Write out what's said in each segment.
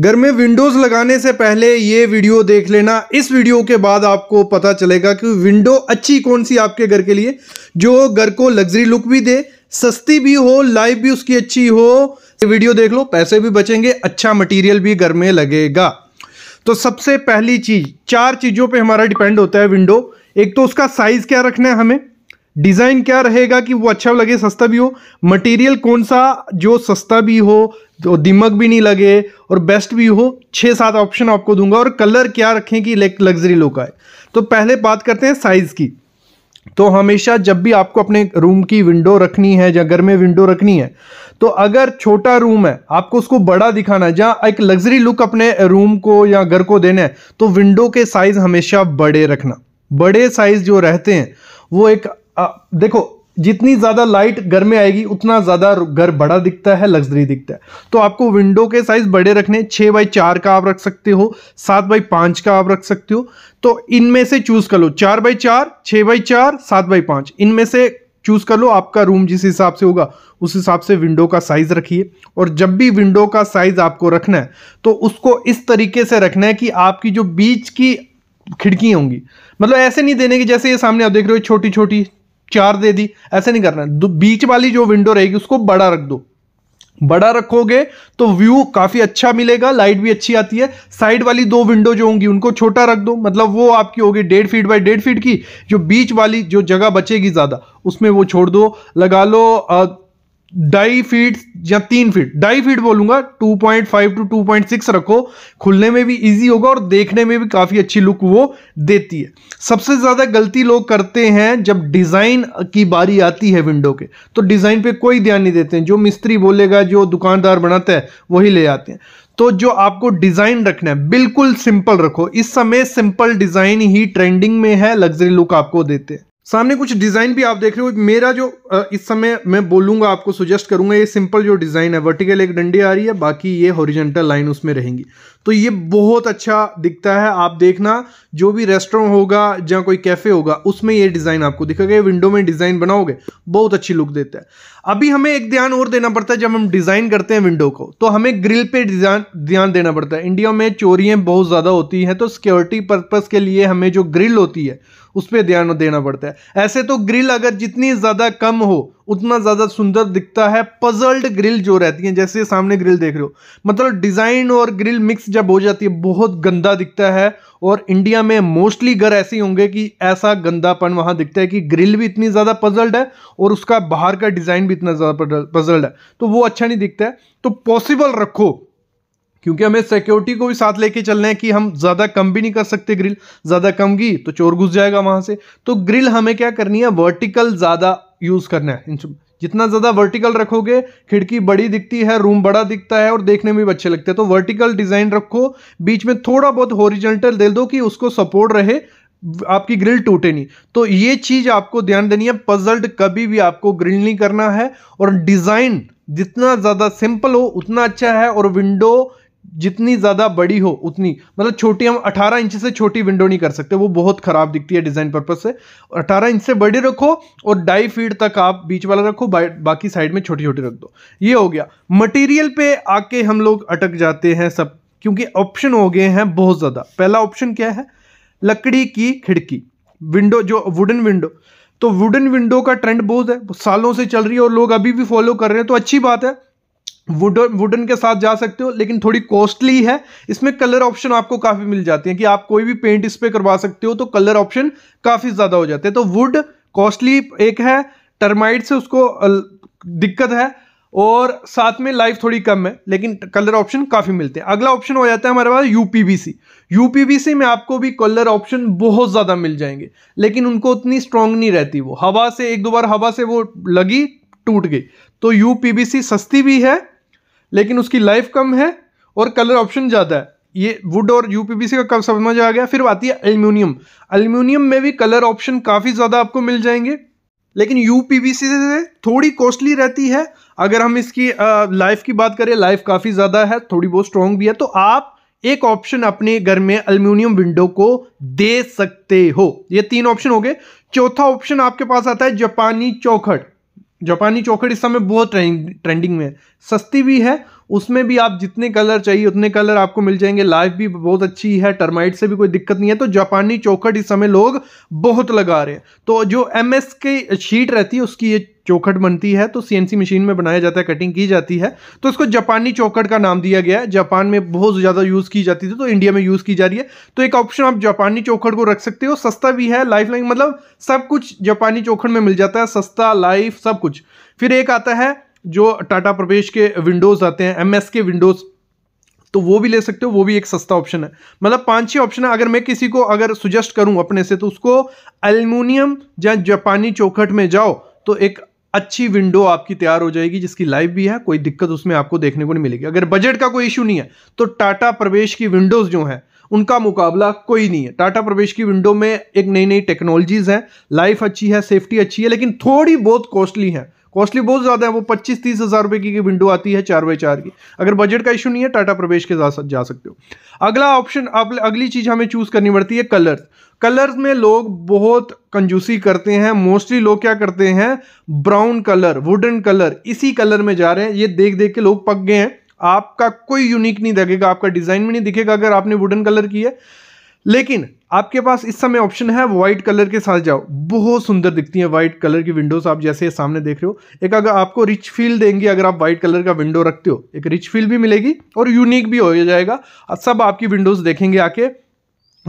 घर में विंडोज़ लगाने से पहले ये वीडियो देख लेना इस वीडियो के बाद आपको पता चलेगा कि विंडो अच्छी कौन सी आपके घर के लिए जो घर को लग्जरी लुक भी दे सस्ती भी हो लाइफ भी उसकी अच्छी हो वीडियो देख लो पैसे भी बचेंगे अच्छा मटेरियल भी घर में लगेगा तो सबसे पहली चीज़ चार चीज़ों पे हमारा डिपेंड होता है विंडो एक तो उसका साइज़ क्या रखना है हमें डिज़ाइन क्या रहेगा कि वो अच्छा लगे सस्ता भी हो मटेरियल कौन सा जो सस्ता भी हो तो दिमक भी नहीं लगे और बेस्ट भी हो छः सात ऑप्शन आपको दूंगा और कलर क्या रखें कि लग्जरी लुक आए तो पहले बात करते हैं साइज़ की तो हमेशा जब भी आपको अपने रूम की विंडो रखनी है या घर में विंडो रखनी है तो अगर छोटा रूम है आपको उसको बड़ा दिखाना है जहाँ एक लग्जरी लुक अपने रूम को या घर को देना है तो विंडो के साइज़ हमेशा बड़े रखना बड़े साइज़ जो रहते हैं वो एक आ, देखो जितनी ज़्यादा लाइट घर में आएगी उतना ज़्यादा घर बड़ा दिखता है लग्जरी दिखता है तो आपको विंडो के साइज़ बड़े रखने छः बाई चार का आप रख सकते हो सात बाई पाँच का आप रख सकते हो तो इनमें से चूज़ कर लो चार बाई चार छः बाई चार सात बाई पाँच इनमें से चूज़ कर लो आपका रूम जिस हिसाब से होगा उस हिसाब से विंडो का साइज़ रखिए और जब भी विंडो का साइज़ आपको रखना है तो उसको इस तरीके से रखना है कि आपकी जो बीच की खिड़की होंगी मतलब ऐसे नहीं देने की जैसे ये सामने आप देख रहे हो छोटी छोटी चार दे दी ऐसे नहीं करना बीच वाली जो विंडो रहेगी उसको बड़ा रख दो बड़ा रखोगे तो व्यू काफ़ी अच्छा मिलेगा लाइट भी अच्छी आती है साइड वाली दो विंडो जो होंगी उनको छोटा रख दो मतलब वो आपकी होगी डेढ़ फीट बाई डेढ़ फीट की जो बीच वाली जो जगह बचेगी ज़्यादा उसमें वो छोड़ दो लगा लो ढाई फीट या तीन फीट ढाई फीट बोलूंगा 2.5 टू 2.6 रखो खुलने में भी इजी होगा और देखने में भी काफ़ी अच्छी लुक वो देती है सबसे ज़्यादा गलती लोग करते हैं जब डिज़ाइन की बारी आती है विंडो के तो डिज़ाइन पे कोई ध्यान नहीं देते हैं जो मिस्त्री बोलेगा जो दुकानदार बनाता है वही ले आते हैं तो जो आपको डिज़ाइन रखना है बिल्कुल सिंपल रखो इस समय सिंपल डिज़ाइन ही ट्रेंडिंग में है लग्जरी लुक आपको देते हैं सामने कुछ डिज़ाइन भी आप देख रहे हो मेरा जो इस समय मैं बोलूंगा आपको सुजेस्ट करूंगा ये सिंपल जो डिज़ाइन है वर्टिकल एक डंडी आ रही है बाकी ये हॉरिजेंटल लाइन उसमें रहेंगी तो ये बहुत अच्छा दिखता है आप देखना जो भी रेस्टोरेंट होगा जहाँ कोई कैफ़े होगा उसमें ये डिज़ाइन आपको दिखेगा विंडो में डिज़ाइन बनाओगे बहुत अच्छी लुक देता है अभी हमें एक ध्यान और देना पड़ता है जब हम डिज़ाइन करते हैं विंडो को तो हमें ग्रिल पे डिजाइन ध्यान देना पड़ता है इंडिया में चोरियाँ बहुत ज़्यादा होती हैं तो सिक्योरिटी पर्पज़ के लिए हमें जो ग्रिल होती है उस पर ध्यान देना पड़ता है ऐसे तो ग्रिल अगर जितनी ज़्यादा कम हो उतना ज़्यादा सुंदर दिखता है पजल्ड ग्रिल जो रहती है जैसे सामने ग्रिल देख रहे हो मतलब डिज़ाइन और ग्रिल मिक्स जब हो जाती है बहुत गंदा दिखता है और इंडिया में मोस्टली घर ऐसे होंगे कि ऐसा गंदापन वहाँ दिखता है कि ग्रिल भी इतनी ज़्यादा पजल्ड है और उसका बाहर का डिज़ाइन भी इतना ज़्यादा पजल्ड है तो वो अच्छा नहीं दिखता है तो पॉसिबल रखो क्योंकि हमें सिक्योरिटी को भी साथ लेके चलना है कि हम ज़्यादा कम भी नहीं कर सकते ग्रिल ज़्यादा कम की तो चोर घुस जाएगा वहाँ से तो ग्रिल हमें क्या करनी है वर्टिकल ज़्यादा यूज़ करना है जितना ज़्यादा वर्टिकल रखोगे खिड़की बड़ी दिखती है रूम बड़ा दिखता है और देखने में भी अच्छे लगते हैं तो वर्टिकल डिज़ाइन रखो बीच में थोड़ा बहुत होरिजेंटल दे दो कि उसको सपोर्ट रहे आपकी ग्रिल टूटे नहीं तो ये चीज़ आपको ध्यान देनी है पजल्ड कभी भी आपको ग्रिल नहीं करना है और डिज़ाइन जितना ज़्यादा सिंपल हो उतना अच्छा है और विंडो जितनी ज़्यादा बड़ी हो उतनी मतलब छोटी हम 18 इंच से छोटी विंडो नहीं कर सकते वो बहुत ख़राब दिखती है डिज़ाइन पर्पज से 18 इंच से बड़ी रखो और ढाई फीट तक आप बीच वाला रखो बाकी साइड में छोटी छोटी रख दो ये हो गया मटेरियल पे आके हम लोग अटक जाते हैं सब क्योंकि ऑप्शन हो गए हैं बहुत ज़्यादा पहला ऑप्शन क्या है लकड़ी की खिड़की विंडो जो वुडन विंडो तो वुडन विंडो का ट्रेंड बहुत है सालों से चल रही है और लोग अभी भी फॉलो कर रहे हैं तो अच्छी बात है वुडन वुडन के साथ जा सकते हो लेकिन थोड़ी कॉस्टली है इसमें कलर ऑप्शन आपको काफ़ी मिल जाती है कि आप कोई भी पेंट इस पर करवा सकते हो तो कलर ऑप्शन काफ़ी ज़्यादा हो जाते हैं तो वुड कॉस्टली एक है टर्माइट से उसको दिक्कत है और साथ में लाइफ थोड़ी कम है लेकिन कलर ऑप्शन काफ़ी मिलते हैं अगला ऑप्शन हो जाता है हमारे पास यूपीबीसी यूपीबीसी में आपको भी कलर ऑप्शन बहुत ज़्यादा मिल जाएंगे लेकिन उनको उतनी स्ट्रांग नहीं रहती वो हवा से एक दो बार हवा से वो लगी टूट गई तो यूपीबीसी सस्ती भी है लेकिन उसकी लाइफ कम है और कलर ऑप्शन ज़्यादा है ये वुड और यूपीबीसी का कब समझ आ गया फिर आती है एल्यूमिनियम एल्यूमिनियम में भी कलर ऑप्शन काफ़ी ज़्यादा आपको मिल जाएंगे लेकिन यूपीबीसी से थोड़ी कॉस्टली रहती है अगर हम इसकी लाइफ की बात करें लाइफ काफ़ी ज़्यादा है थोड़ी बहुत स्ट्रॉन्ग भी है तो आप एक ऑप्शन अपने घर में अल्मीनियम विंडो को दे सकते हो ये तीन ऑप्शन हो गए चौथा ऑप्शन आपके पास आता है जापानी चौखट जापानी चौखट इस समय बहुत ट्रेंडिंग में सस्ती भी है उसमें भी आप जितने कलर चाहिए उतने कलर आपको मिल जाएंगे लाइफ भी बहुत अच्छी है टर्माइट से भी कोई दिक्कत नहीं है तो जापानी चौखट इस समय लोग बहुत लगा रहे हैं तो जो एम एस के शीट रहती है उसकी ये चौखट बनती है तो सी मशीन में बनाया जाता है कटिंग की जाती है तो इसको जापानी चौखट का नाम दिया गया है जापान में बहुत ज़्यादा यूज़ की जाती थी तो इंडिया में यूज़ की जा रही है तो एक ऑप्शन आप जापानी चौखट को रख सकते हो सस्ता भी है लाइफ लाइन मतलब सब कुछ जापानी चौखट में मिल जाता है सस्ता लाइफ सब कुछ फिर एक आता है जो टाटा प्रवेश के विंडोज़ आते हैं एम के विंडोज़ तो वो भी ले सकते हो वो भी एक सस्ता ऑप्शन है मतलब पांच छह ऑप्शन है अगर मैं किसी को अगर सुजेस्ट करूं अपने से तो उसको एल्यूमिनियम या जापानी चौखट में जाओ तो एक अच्छी विंडो आपकी तैयार हो जाएगी जिसकी लाइफ भी है कोई दिक्कत उसमें आपको देखने को नहीं मिलेगी अगर बजट का कोई इशू नहीं है तो टाटा प्रवेश की विंडोज़ जो है उनका मुकाबला कोई नहीं है टाटा प्रवेश की विंडो में एक नई नई टेक्नोलॉजीज़ हैं लाइफ अच्छी है सेफ्टी अच्छी है लेकिन थोड़ी बहुत कॉस्टली है कॉस्टली बहुत ज़्यादा है वो पच्चीस तीस हज़ार रुपये की विंडो आती है चार बाई चार की अगर बजट का इशू नहीं है टाटा प्रवेश के जा सकते हो अगला ऑप्शन आप अगली चीज़ हमें चूज़ करनी पड़ती है कलर्स कलर्स में लोग बहुत कंजूसी करते हैं मोस्टली लोग क्या करते हैं ब्राउन कलर वुडन कलर इसी कलर में जा रहे हैं ये देख देख के लोग पक गए हैं आपका कोई यूनिक नहीं दिखेगा आपका डिज़ाइन में नहीं दिखेगा अगर आपने वुडन कलर की है लेकिन आपके पास इस समय ऑप्शन है वाइट कलर के साथ जाओ बहुत सुंदर दिखती है वाइट कलर की विंडोज आप जैसे सामने देख रहे हो एक अगर आपको रिच फील देंगे अगर आप वाइट कलर का विंडो रखते हो एक रिच फील भी मिलेगी और यूनिक भी हो जाएगा सब आपकी विंडोज़ देखेंगे आके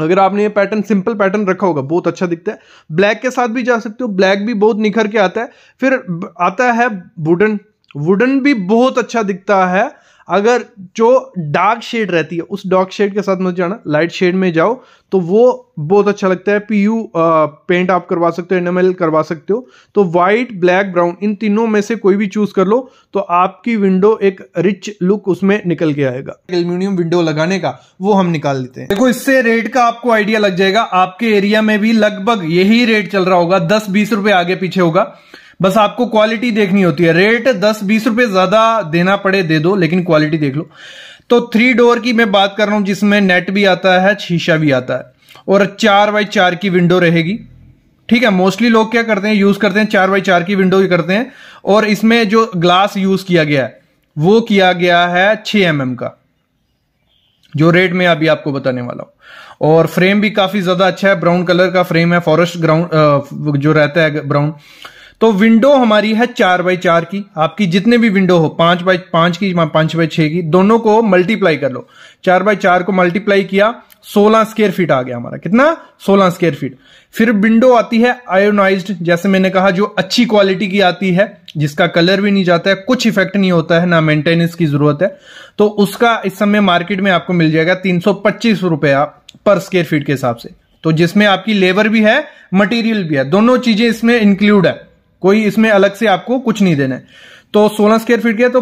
अगर आपने ये पैटर्न सिंपल पैटर्न रखा होगा बहुत अच्छा दिखता है ब्लैक के साथ भी जा सकते हो ब्लैक भी बहुत निखर के आता है फिर आता है वुडन वुडन भी बहुत अच्छा दिखता है अगर जो डार्क शेड रहती है उस डार्क शेड के साथ मुझे जाना लाइट शेड में जाओ तो वो बहुत अच्छा लगता है पी यू पेंट आप करवा सकते हो एन करवा सकते हो तो वाइट ब्लैक ब्राउन इन तीनों में से कोई भी चूज़ कर लो तो आपकी विंडो एक रिच लुक उसमें निकल के आएगा एल्यूमिनियम विंडो लगाने का वो हम निकाल लेते हैं देखो इससे रेट का आपको आइडिया लग जाएगा आपके एरिया में भी लगभग यही रेट चल रहा होगा दस बीस रुपए आगे पीछे होगा बस आपको क्वालिटी देखनी होती है रेट दस बीस रुपए ज्यादा देना पड़े दे दो लेकिन क्वालिटी देख लो तो थ्री डोर की मैं बात कर रहा हूं जिसमें नेट भी आता है शीशा भी आता है और चार बाई चार की विंडो रहेगी ठीक है मोस्टली लोग क्या करते हैं यूज करते हैं चार बाई चार की विंडो भी करते हैं और इसमें जो ग्लास यूज किया गया है वो किया गया है छ एम mm का जो रेट में अभी आपको बताने वाला हूं और फ्रेम भी काफी ज्यादा अच्छा है ब्राउन कलर का फ्रेम है फॉरेस्ट ग्राउंड जो रहता है ब्राउन तो विंडो हमारी है चार बाई चार की आपकी जितने भी विंडो हो पांच बाई पांच की पांच बाई छह की दोनों को मल्टीप्लाई कर लो चार बाई चार को मल्टीप्लाई किया सोलह स्केयर फीट आ गया हमारा कितना सोलह स्केयर फीट फिर विंडो आती है आयोनाइज जैसे मैंने कहा जो अच्छी क्वालिटी की आती है जिसका कलर भी नहीं जाता है कुछ इफेक्ट नहीं होता है ना मेंटेनेंस की जरूरत है तो उसका इस समय मार्केट में आपको मिल जाएगा तीन सौ पच्चीस रुपया पर स्केयर फीट के हिसाब से तो जिसमें आपकी लेबर भी है मटेरियल भी है दोनों चीजें इसमें इंक्लूड है कोई इसमें अलग से आपको कुछ नहीं देना है तो 16 स्क्वायर फीट के तो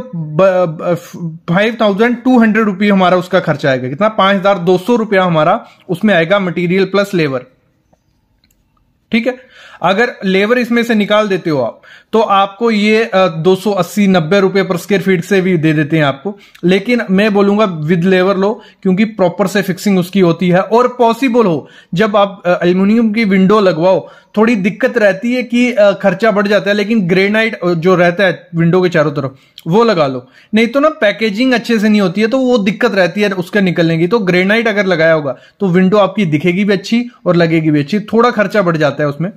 फाइव थाउजेंड टू हंड्रेड रुपये हमारा उसका खर्चा आएगा कितना पांच हजार दो सौ रुपया हमारा उसमें आएगा मटेरियल प्लस लेबर ठीक है अगर लेबर इसमें से निकाल देते हो आप तो आपको ये दो सौ अस्सी नब्बे रुपए पर स्क्वेयर फीट से भी दे देते हैं आपको लेकिन मैं बोलूंगा विद लेबर लो क्योंकि प्रॉपर से फिक्सिंग उसकी होती है और पॉसिबल हो जब आप एल्यूमिनियम की विंडो लगवाओ थोड़ी दिक्कत रहती है कि खर्चा बढ़ जाता है लेकिन ग्रेनाइट जो रहता है विंडो के चारों तरफ वो लगा लो नहीं तो ना पैकेजिंग अच्छे से नहीं होती है तो वो दिक्कत रहती है उसके निकलने की तो ग्रेनाइट अगर लगाया होगा तो विंडो आपकी दिखेगी भी अच्छी और लगेगी भी अच्छी थोड़ा खर्चा बढ़ जाता है उसमें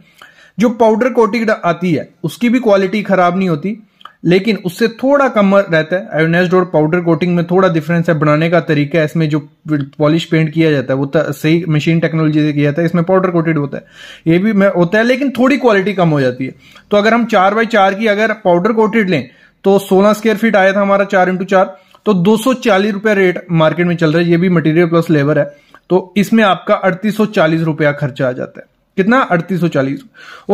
जो पाउडर कोटिंग आती है उसकी भी क्वालिटी खराब नहीं होती लेकिन उससे थोड़ा कम रहता है आयोनाइज्ड और पाउडर कोटिंग में थोड़ा डिफरेंस है बनाने का तरीका है इसमें जो पॉलिश पेंट किया जाता है वो सही मशीन टेक्नोलॉजी से किया जाता है इसमें पाउडर कोटेड होता है ये भी होता है लेकिन थोड़ी क्वालिटी कम हो जाती है तो अगर हम चार बाय चार की अगर पाउडर कोटेड लें तो सोलह स्क्वेयर फीट आया था हमारा चार इंटू चार तो दो सौ रुपया रेट मार्केट में चल रहा है ये भी मटेरियल प्लस लेबर है तो इसमें आपका अड़तीस सौ चालीस रुपया खर्चा आ जाता है कितना अड़तीस सौ चालीस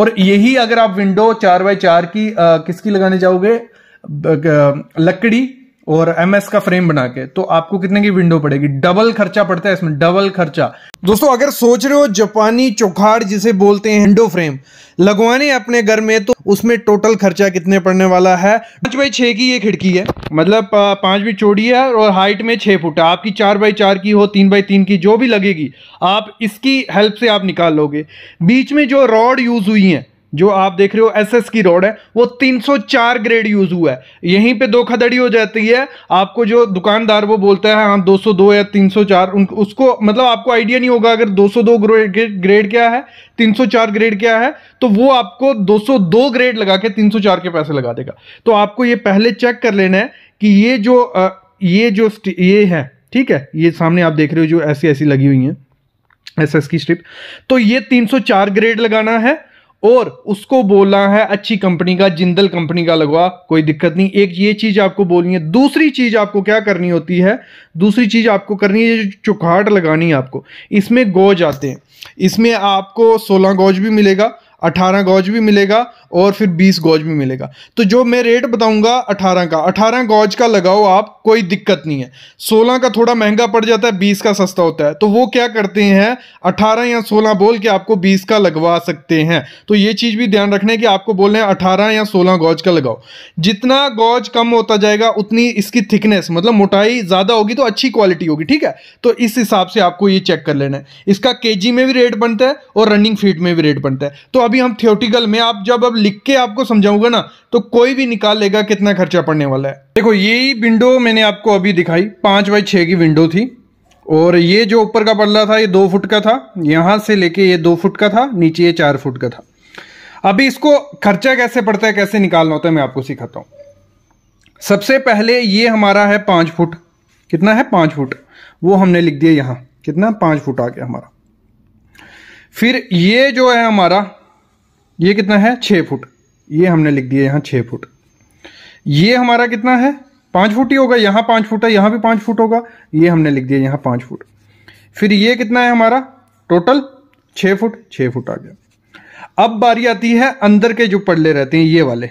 और यही अगर आप विंडो चार बाय चार की आ, किसकी लगाने जाओगे लकड़ी और एमएस का फ्रेम बना के तो आपको कितने की विंडो पड़ेगी डबल खर्चा पड़ता है इसमें डबल खर्चा दोस्तों अगर सोच रहे हो जापानी चौखाड़ जिसे बोलते हैं विंडो फ्रेम लगवाने अपने घर में तो उसमें टोटल खर्चा कितने पड़ने वाला है पांच बाई छ की ये खिड़की है मतलब पांच बी चौड़ी है और हाइट में छह फुट है आपकी चार बाई चार की हो तीन बाई तीन की जो भी लगेगी आप इसकी हेल्प से आप निकाल लोगे बीच में जो रॉड यूज़ हुई है जो आप देख रहे हो एसएस की रोड है वो 304 ग्रेड यूज हुआ है यहीं पे धोखाधड़ी हो जाती है आपको जो दुकानदार वो बोलता है हाँ 202 या 304 उन उसको मतलब आपको आइडिया नहीं होगा अगर 202 ग्रेड ग्रेड क्या है 304 ग्रेड क्या है तो वो आपको 202 ग्रेड लगा के 304 के पैसे लगा देगा तो आपको ये पहले चेक कर लेना है कि ये जो आ, ये जो ये है ठीक है ये सामने आप देख रहे हो जो ऐसी ऐसी लगी हुई है एस की स्ट्रिप तो ये 304 ग्रेड लगाना है और उसको बोलना है अच्छी कंपनी का जिंदल कंपनी का लगवा कोई दिक्कत नहीं एक ये चीज़ आपको बोलनी है दूसरी चीज़ आपको क्या करनी होती है दूसरी चीज़ आपको करनी है जो चुखाट लगानी है आपको इसमें गोज आते हैं इसमें आपको सोलह गोज भी मिलेगा अठारह गौज भी मिलेगा और फिर बीस गौज भी मिलेगा तो जो मैं रेट बताऊंगा अठारह का अठारह गौज का लगाओ आप कोई दिक्कत नहीं है सोलह का थोड़ा महंगा पड़ जाता है बीस का सस्ता होता है तो वो क्या करते हैं अठारह या सोलह बोल के आपको बीस का लगवा सकते हैं तो ये चीज़ भी ध्यान रखना है कि आपको बोल रहे हैं अठारह या सोलह गौज का लगाओ जितना गौज कम होता जाएगा उतनी इसकी थिकनेस मतलब मोटाई ज़्यादा होगी तो अच्छी क्वालिटी होगी ठीक है तो इस हिसाब से आपको ये चेक कर लेना है इसका के में भी रेट बनता है और रनिंग फीट में भी रेट बनता है तो अभी हम थियोटिकल में आप जब अब लिख के आपको समझाऊंगा ना तो कोई भी निकाल लेगा कितना खर्चा पड़ने वाला है देखो यही विंडो मैंने आपको अभी दिखाई पांच बाई छ की विंडो थी और ये जो ऊपर का पल्ला था ये दो फुट का था यहां से लेके ये दो फुट का था नीचे ये चार फुट का था अभी इसको खर्चा कैसे पड़ता है कैसे निकालना होता है मैं आपको सिखाता हूं सबसे पहले ये हमारा है पांच फुट कितना है पांच फुट वो हमने लिख दिया यहां कितना पांच फुट आ गया हमारा फिर ये जो है हमारा ये कितना है छः फुट ये हमने लिख दिया यहाँ छः फुट ये हमारा कितना है पाँच फुट ही होगा यहाँ पाँच फुट है यहाँ भी पाँच फुट होगा ये हमने लिख दिया यहाँ पाँच फुट फिर ये कितना है हमारा टोटल छः फुट छः फुट आ गया अब बारी आती है अंदर के जो पड़ले रहते हैं ये वाले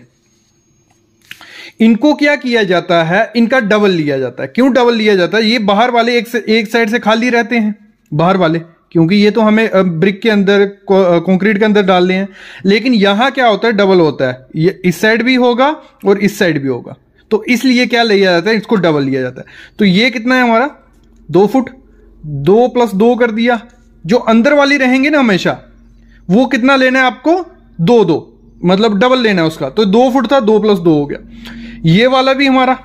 इनको क्या किया जाता है इनका डबल लिया जाता है क्यों डबल लिया जाता है ये बाहर वाले एक से, एक साइड से खाली रहते हैं बाहर वाले क्योंकि ये तो हमें ब्रिक के अंदर कंक्रीट के अंदर डालने हैं लेकिन यहां क्या होता है डबल होता है ये इस साइड भी होगा और इस साइड भी होगा तो इसलिए क्या लिया जाता है इसको डबल लिया जाता है तो ये कितना है हमारा दो फुट दो प्लस दो कर दिया जो अंदर वाली रहेंगे ना हमेशा वो कितना लेना है आपको दो दो मतलब डबल लेना है उसका तो दो फुट था दो प्लस दो हो गया ये वाला भी हमारा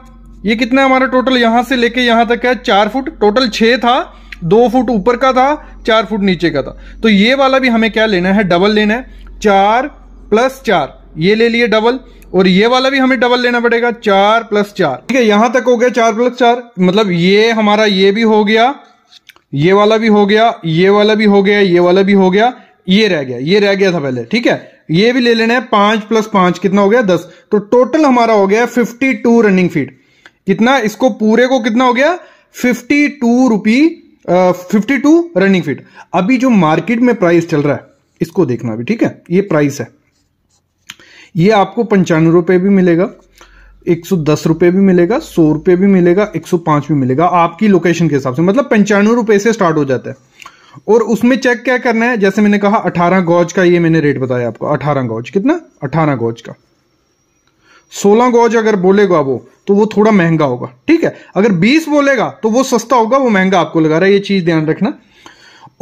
ये कितना हमारा टोटल यहां से लेके यहां तक है चार फुट टोटल छः था दो फुट ऊपर का था चार फुट नीचे का था तो ये वाला भी हमें क्या लेना है डबल लेना है चार प्लस चार ये ले लिए डबल और ये वाला भी हमें डबल लेना पड़ेगा चार प्लस चार ठीक है यहां तक हो गया चार प्लस चार मतलब ये हमारा ये भी हो गया ये वाला भी हो गया ये वाला भी हो गया ये वाला भी हो गया ये रह गया ये रह गया था पहले ठीक है ये भी ले लेना है पांच प्लस पांच कितना हो गया दस तो टोटल हमारा हो गया फिफ्टी रनिंग फीट कितना इसको पूरे को कितना हो गया fifty two rupee fifty two running feet अभी जो मार्केट में प्राइस चल रहा है इसको देखना अभी ठीक है ये प्राइस है ये आपको पंचानवे रुपये भी मिलेगा एक सौ दस रुपये भी मिलेगा सौ रुपये भी मिलेगा एक सौ पाँच भी मिलेगा आपकी लोकेशन के हिसाब से मतलब पंचानवे रुपये से स्टार्ट हो जाता है और उसमें चेक क्या करना है जैसे मैंने कहा अठारह गौज का ये मैंने रेट बताया आपको अठारह गौज कितना अठारह गौज का सोलह गौज अगर बोलेगा वो तो वो थोड़ा महंगा होगा ठीक है अगर बीस बोलेगा तो वो सस्ता होगा वो महंगा आपको लगा रहा है ये चीज ध्यान रखना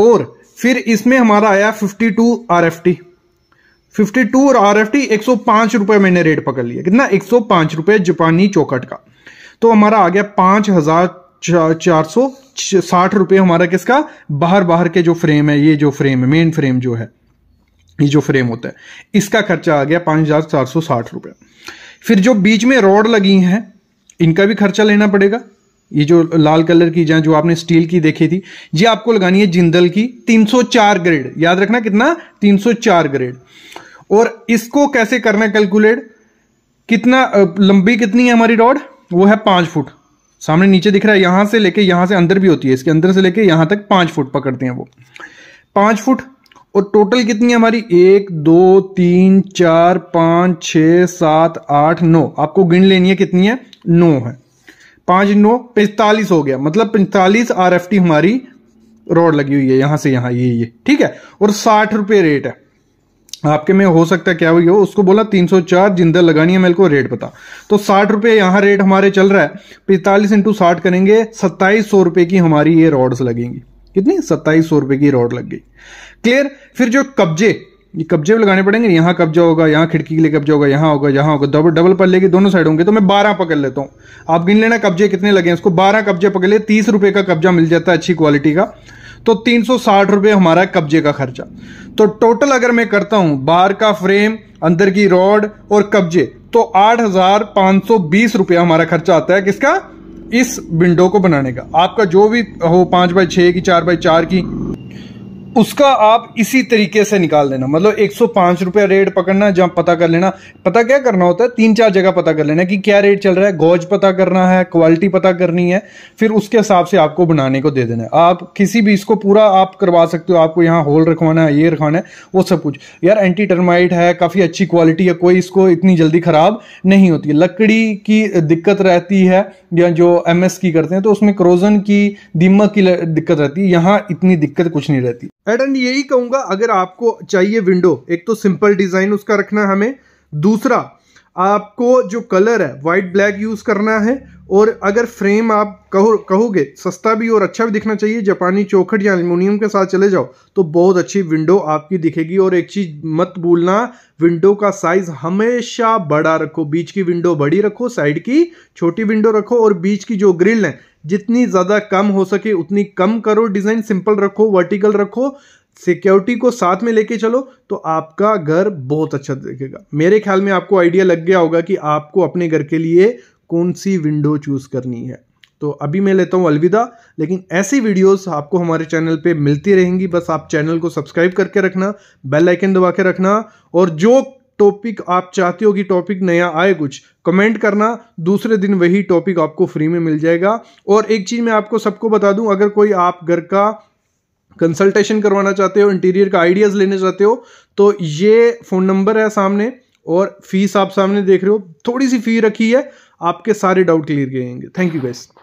और फिर इसमें हमारा आया fifty two R F T fifty two और आर एफ टी एक सौ पांच रुपए मैंने रेट पकड़ लिया कितना एक सौ पांच रुपए जापानी चौकट का तो हमारा आ गया पांच हजार चार सौ साठ रुपए हमारा किसका बाहर बाहर के जो फ्रेम है ये जो फ्रेम है मेन फ्रेम जो है ये जो फ्रेम होता है इसका खर्चा आ गया पांच हज़ार चार सौ साठ रुपए फिर जो बीच में रॉड लगी हैं इनका भी खर्चा लेना पड़ेगा ये जो लाल कलर की जहाँ जो आपने स्टील की देखी थी ये आपको लगानी है जिंदल की 304 ग्रेड याद रखना कितना 304 ग्रेड और इसको कैसे करना कैलकुलेट कितना लंबी कितनी है हमारी रॉड वो है पाँच फुट सामने नीचे दिख रहा है यहाँ से लेके यहाँ से अंदर भी होती है इसके अंदर से लेके यहाँ तक पाँच फुट पकड़ते हैं वो पाँच फुट और टोटल कितनी हमारी एक दो तीन चार पांच छ सात आठ नौ आपको गिन लेनी है कितनी है नौ है पांच नौ पैंतालीस हो गया मतलब पैंतालीस आर एफ टी हमारी रोड लगी हुई है यहां से यहाँ ये ये ठीक है और साठ रुपए रेट है आपके में हो सकता है क्या हुई हो उसको बोला 304 जिंदा लगानी है मेरे को रेट बता तो साठ रुपये यहाँ रेट हमारे चल रहा है पैंतालीस इंटू साठ करेंगे सत्ताईस सौ रुपये की हमारी ये रॉड्स लगेंगी कितनी सत्ताईस सौ रुपये की रॉड लग गई क्लियर फिर जो कब्जे ये कब्जे लगाने पड़ेंगे यहाँ कब्जा होगा यहाँ खिड़की के लिए कब्जा होगा यहाँ होगा यहाँ होगा डबल डबल पल्ले के दोनों साइड होंगे तो मैं बारह पकड़ लेता हूँ आप गिन लेना कब्जे कितने लगे उसको बारह कब्जे पकड़ लिए तीस रुपये का कब्जा मिल जाता है अच्छी क्वालिटी का तो तीन सौ साठ रुपए हमारा कब्जे का खर्चा तो टोटल अगर मैं करता हूँ बाहर का फ्रेम अंदर की रॉड और कब्जे तो आठ हजार पांच सौ बीस रुपया हमारा खर्चा आता है किसका इस विंडो को बनाने का आपका जो भी हो पांच बाई छः की चार बाई चार की उसका आप इसी तरीके से निकाल देना मतलब एक सौ पाँच रुपया रेट पकड़ना जहाँ पता कर लेना पता क्या करना होता है तीन चार जगह पता कर लेना कि क्या रेट चल रहा है गौज पता करना है क्वालिटी पता करनी है फिर उसके हिसाब से आपको बनाने को दे देना है आप किसी भी इसको पूरा आप करवा सकते हो आपको यहाँ होल रखवाना है ये रखवाना है वो सब कुछ यार एंटी टर्माइट है काफ़ी अच्छी क्वालिटी है कोई इसको इतनी जल्दी ख़राब नहीं होती है लकड़ी की दिक्कत रहती है या जो एम की करते हैं तो उसमें क्रोजन की दीमक की दिक्कत रहती है यहाँ इतनी दिक्कत कुछ नहीं रहती एड एंड यही कहूँगा अगर आपको चाहिए विंडो एक तो सिंपल डिज़ाइन उसका रखना हमें दूसरा आपको जो कलर है वाइट ब्लैक यूज़ करना है और अगर फ्रेम आप कहो कहोगे सस्ता भी और अच्छा भी दिखना चाहिए जापानी चौखट या अल्मोनियम के साथ चले जाओ तो बहुत अच्छी विंडो आपकी दिखेगी और एक चीज़ मत भूलना विंडो का साइज़ हमेशा बड़ा रखो बीच की विंडो बड़ी रखो साइड की छोटी विंडो रखो और बीच की जो ग्रिल है जितनी ज़्यादा कम हो सके उतनी कम करो डिज़ाइन सिंपल रखो वर्टिकल रखो सिक्योरिटी को साथ में लेके चलो तो आपका घर बहुत अच्छा दिखेगा मेरे ख्याल में आपको आइडिया लग गया होगा कि आपको अपने घर के लिए कौन सी विंडो चूज़ करनी है तो अभी मैं लेता हूँ अलविदा लेकिन ऐसी वीडियोस आपको हमारे चैनल पे मिलती रहेंगी बस आप चैनल को सब्सक्राइब करके रखना बेल आइकन दबा के रखना और जो टॉपिक आप चाहते हो कि टॉपिक नया आए कुछ कमेंट करना दूसरे दिन वही टॉपिक आपको फ्री में मिल जाएगा और एक चीज़ मैं आपको सबको बता दूं अगर कोई आप घर का कंसल्टेशन करवाना चाहते हो इंटीरियर का आइडियाज़ लेने चाहते हो तो ये फ़ोन नंबर है सामने और फीस आप सामने देख रहे हो थोड़ी सी फ़ी रखी है आपके सारे डाउट क्लियर किए थैंक यू बेस्ट